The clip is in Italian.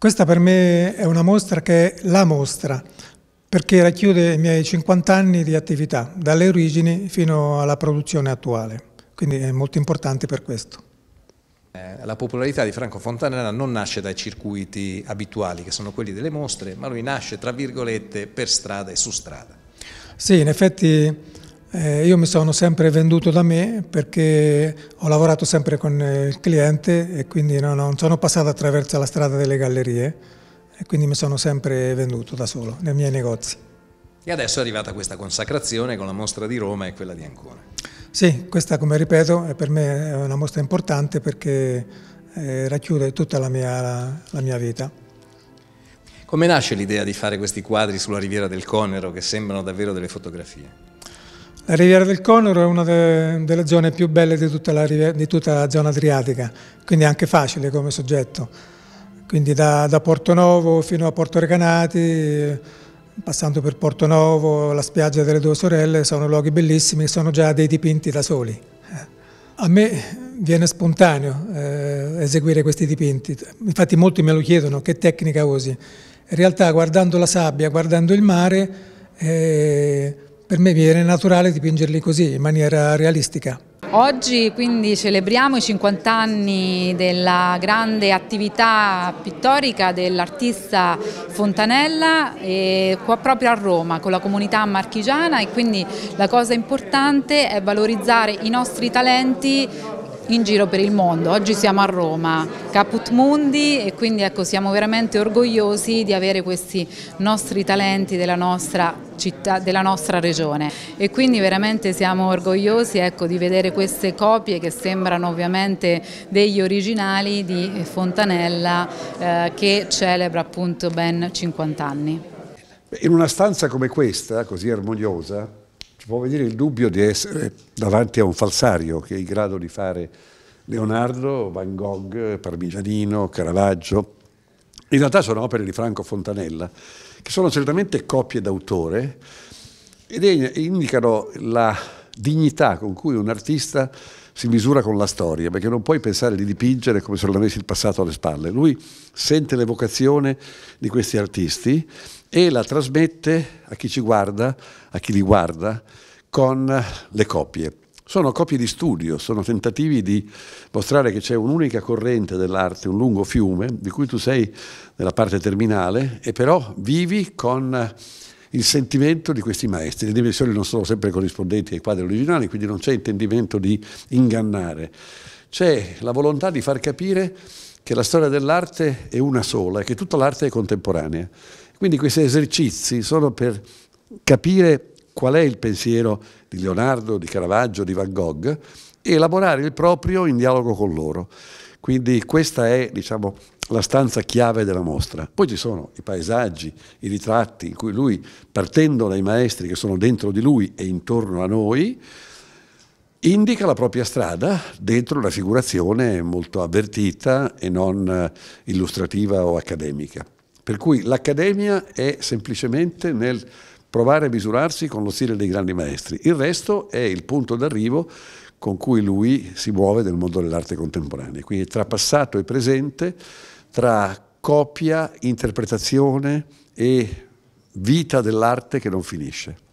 Questa per me è una mostra che è la mostra, perché racchiude i miei 50 anni di attività, dalle origini fino alla produzione attuale, quindi è molto importante per questo. Eh, la popolarità di Franco Fontanella non nasce dai circuiti abituali, che sono quelli delle mostre, ma lui nasce, tra virgolette, per strada e su strada. Sì, in effetti eh, io mi sono sempre venduto da me perché ho lavorato sempre con il cliente e quindi non, non sono passato attraverso la strada delle gallerie e quindi mi sono sempre venduto da solo nei miei negozi. E adesso è arrivata questa consacrazione con la mostra di Roma e quella di Ancona. Sì, questa come ripeto è per me è una mostra importante perché eh, racchiude tutta la mia, la, la mia vita. Come nasce l'idea di fare questi quadri sulla riviera del Conero che sembrano davvero delle fotografie? La Riviera del Conoro è una de, delle zone più belle di tutta, la, di tutta, la, zona adriatica, quindi è anche facile come soggetto. Quindi da, da Novo fino a Porto Recanati, passando per Porto Novo, la spiaggia delle due sorelle, sono luoghi bellissimi, sono già dei dipinti da soli. Eh. A me viene spontaneo eh, eseguire questi dipinti, infatti molti me lo chiedono, che tecnica usi? In realtà guardando la sabbia, guardando il mare, eh, per me viene naturale dipingerli così, in maniera realistica. Oggi quindi celebriamo i 50 anni della grande attività pittorica dell'artista Fontanella qua proprio a Roma con la comunità marchigiana e quindi la cosa importante è valorizzare i nostri talenti in giro per il mondo. Oggi siamo a Roma, Caput Mundi e quindi ecco, siamo veramente orgogliosi di avere questi nostri talenti della nostra città, della nostra regione e quindi veramente siamo orgogliosi ecco, di vedere queste copie che sembrano ovviamente degli originali di Fontanella eh, che celebra appunto ben 50 anni. In una stanza come questa, così armoniosa, può venire il dubbio di essere davanti a un falsario che è in grado di fare Leonardo, Van Gogh, Parmigianino, Caravaggio. In realtà sono opere di Franco Fontanella, che sono certamente copie d'autore ed indicano la dignità con cui un artista si misura con la storia, perché non puoi pensare di dipingere come se non avessi il passato alle spalle. Lui sente l'evocazione di questi artisti e la trasmette a chi ci guarda, a chi li guarda, con le copie. Sono copie di studio, sono tentativi di mostrare che c'è un'unica corrente dell'arte, un lungo fiume, di cui tu sei nella parte terminale, e però vivi con il sentimento di questi maestri. Le dimensioni non sono sempre corrispondenti ai quadri originali, quindi non c'è intendimento di ingannare. C'è la volontà di far capire che la storia dell'arte è una sola che tutta l'arte è contemporanea. Quindi questi esercizi sono per capire qual è il pensiero di Leonardo, di Caravaggio, di Van Gogh e elaborare il proprio in dialogo con loro. Quindi questa è, diciamo, la stanza chiave della mostra. Poi ci sono i paesaggi, i ritratti in cui lui, partendo dai maestri che sono dentro di lui e intorno a noi, indica la propria strada dentro una figurazione molto avvertita e non eh, illustrativa o accademica. Per cui l'accademia è semplicemente nel provare a misurarsi con lo stile dei grandi maestri. Il resto è il punto d'arrivo con cui lui si muove nel mondo dell'arte contemporanea. Quindi tra passato e presente tra copia, interpretazione e vita dell'arte che non finisce.